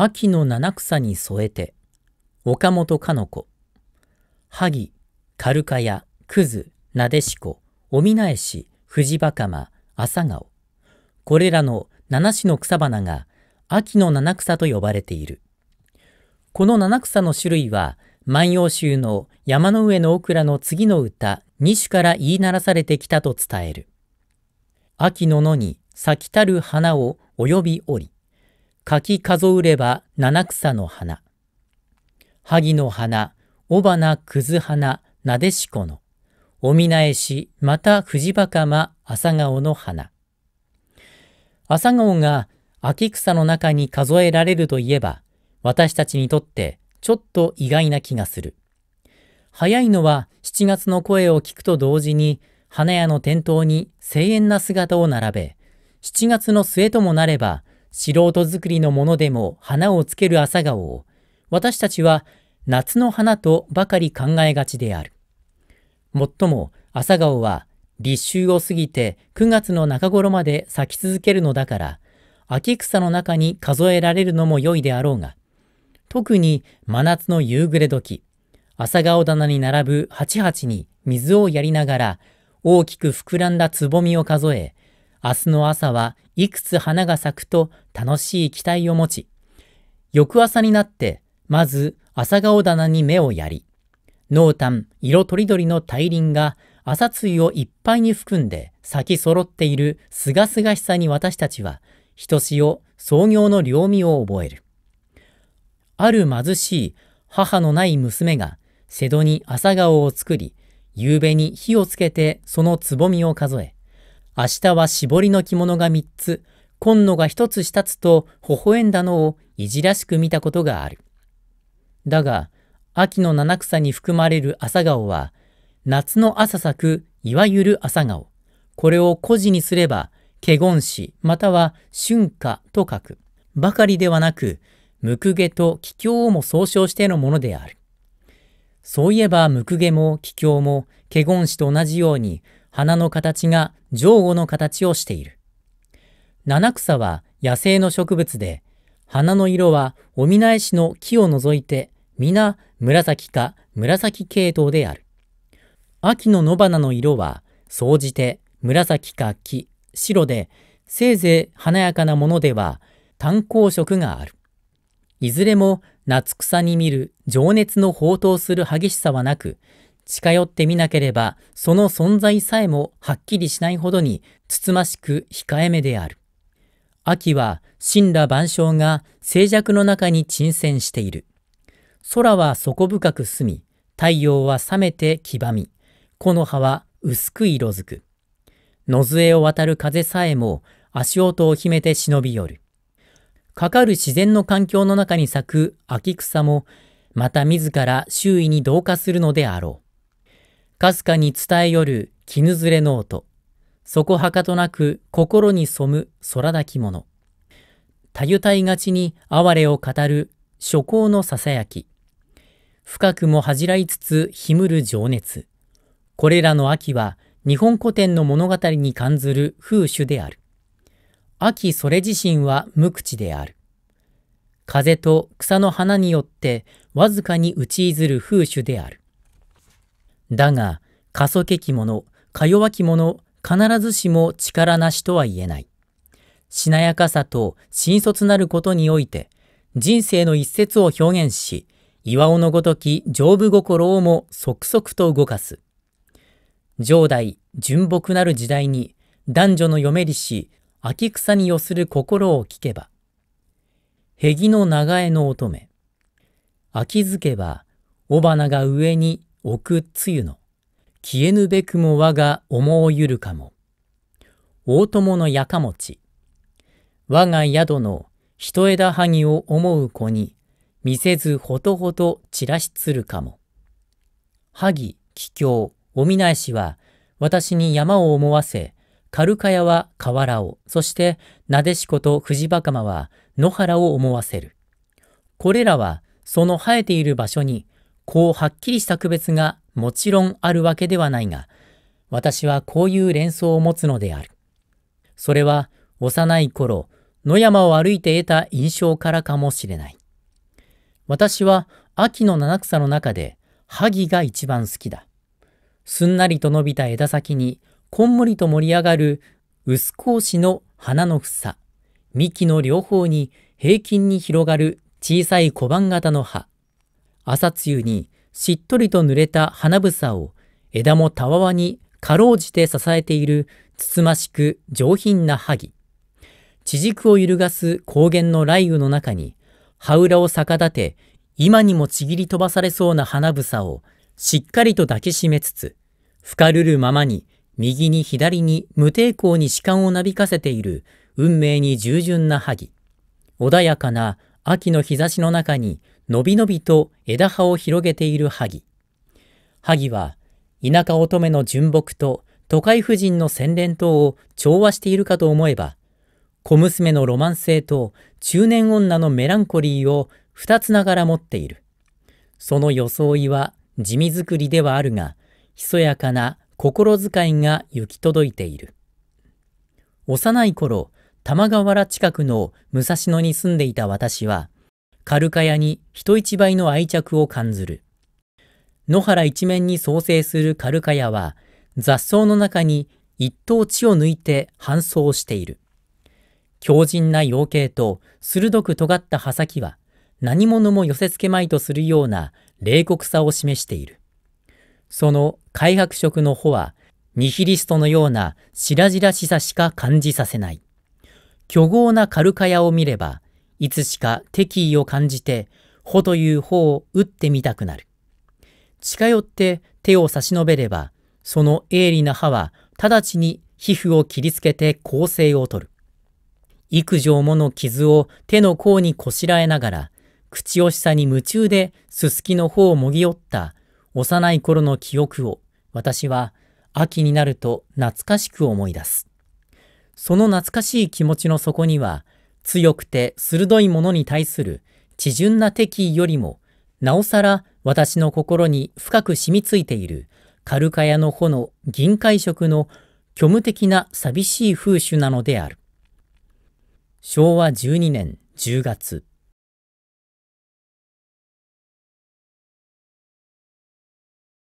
秋の七草に添えて岡本かの子萩カルカくクズなでしこおみなえし藤ま、あさ朝顔これらの七種の草花が秋の七草と呼ばれているこの七草の種類は万葉集の山の上のオクラの次の歌2種から言いならされてきたと伝える秋の野に咲きたる花を及びおり柿数うれば七草の花。萩の花、雄花くず花、なでしこの。おみなえし、また藤バカマ、朝顔の花。朝顔が秋草の中に数えられるといえば、私たちにとってちょっと意外な気がする。早いのは7月の声を聞くと同時に、花屋の店頭に声援な姿を並べ、7月の末ともなれば、素人作りのものでも花をつける朝顔を、私たちは夏の花とばかり考えがちである。もっとも朝顔は立秋を過ぎて9月の中頃まで咲き続けるのだから、秋草の中に数えられるのも良いであろうが、特に真夏の夕暮れ時、朝顔棚に並ぶ8。8に水をやりながら、大きく膨らんだつぼみを数え、明日の朝はいくつ花が咲くと楽しい期待を持ち、翌朝になってまず朝顔棚に目をやり、濃淡色とりどりの大輪が朝露をいっぱいに含んで咲き揃っているすがすがしさに私たちは、ひとしお創業の両味を覚える。ある貧しい母のない娘が瀬戸に朝顔を作り、夕べに火をつけてその蕾を数え、明日は絞りの着物が3つ、紺野が1つしつと微笑んだのをいじらしく見たことがある。だが、秋の七草に含まれる朝顔は、夏の朝咲く、いわゆる朝顔。これを古事にすれば、華厳子または春夏と書く。ばかりではなく、ムクゲと気境をも総称してのものである。そういえばムクゲも気境も華厳子と同じように花の形が上後の形をしている。七草は野生の植物で、花の色はお見なしの木を除いて皆紫か紫系統である。秋の野花の色は総じて紫か木、白でせいぜい華やかなものでは炭鉱色がある。いずれも夏草に見る情熱の放うする激しさはなく、近寄ってみなければ、その存在さえもはっきりしないほどに、つつましく控えめである。秋は神羅万象が静寂の中に沈潜している。空は底深く澄み、太陽は冷めて黄ばみ、木の葉は薄く色づく。野杖を渡る風さえも足音を秘めて忍び寄る。かかる自然の環境の中に咲く秋草も、また自ら周囲に同化するのであろう。かすかに伝えよる絹ずれの音。そこはかとなく心に染む空抱き者。たゆたいがちに哀れを語る諸行のささやき。深くも恥じらいつつひむる情熱。これらの秋は日本古典の物語に感ずる風種である。秋それ自身は無口である。風と草の花によってわずかに打ちいずる風種である。だが、過疎けき者、か弱き者、必ずしも力なしとは言えない。しなやかさと新卒なることにおいて、人生の一節を表現し、岩尾のごとき丈夫心をも即々と動かす。上代、純朴なる時代に、男女の嫁りし、秋草に寄する心を聞けば。へぎの長江の乙女。秋づけば、尾花が上に奥つゆの、消えぬべくも我が思うゆるかも。大友のやかもち。我が宿の一枝萩を思う子に、見せずほとほと散らしつるかも。萩、桔梗、おみなえしは、私に山を思わせ、軽かやは河原を、そしてなでしこと藤バカマは野原を思わせる。これらは、その生えている場所にこうはっきりした区別がもちろんあるわけではないが、私はこういう連想を持つのである。それは幼い頃、野山を歩いて得た印象からかもしれない。私は秋の七草の中で萩が一番好きだ。すんなりと伸びた枝先にこんもりと盛り上がる薄格子の花の房、幹の両方に平均に広がる小さい小判型の葉、朝露にしっとりと濡れた花房を枝もたわわにかろうじて支えているつつましく上品な萩。地軸を揺るがす高原の雷雨の中に、羽裏を逆立て、今にもちぎり飛ばされそうな花房をしっかりと抱きしめつつ、深るるままに右に左に無抵抗に弛観をなびかせている運命に従順な萩。穏やかな秋の日差しの中にのびのびと枝葉を広げている萩。萩は、田舎乙女の純木と都会婦人の洗練等を調和しているかと思えば、小娘のロマン性と中年女のメランコリーを二つながら持っている。その装いは地味作りではあるが、ひそやかな心遣いが行き届いている。幼い頃、玉川原近くの武蔵野に住んでいた私は、カルカヤに人一倍の愛着を感ずる。野原一面に創生するカルカヤは、雑草の中に一等地を抜いて搬送している。強靭な養鶏と鋭く尖った刃先は、何者も寄せ付けまいとするような冷酷さを示している。その開白色の穂は、ニヒリストのような白々しさしか感じさせない。巨豪なカルカヤを見れば、いつしか敵意を感じて、穂という方を打ってみたくなる。近寄って手を差し伸べれば、その鋭利な歯は直ちに皮膚を切りつけて構成を取る。幾畳もの傷を手の甲にこしらえながら、口惜しさに夢中でススキの方をもぎ折った幼い頃の記憶を私は秋になると懐かしく思い出す。その懐かしい気持ちの底には強くて鋭いものに対する知順な敵意よりも、なおさら私の心に深く染みついている、カルカヤの穂の銀海色の虚無的な寂しい風習なのである。昭和12年10月。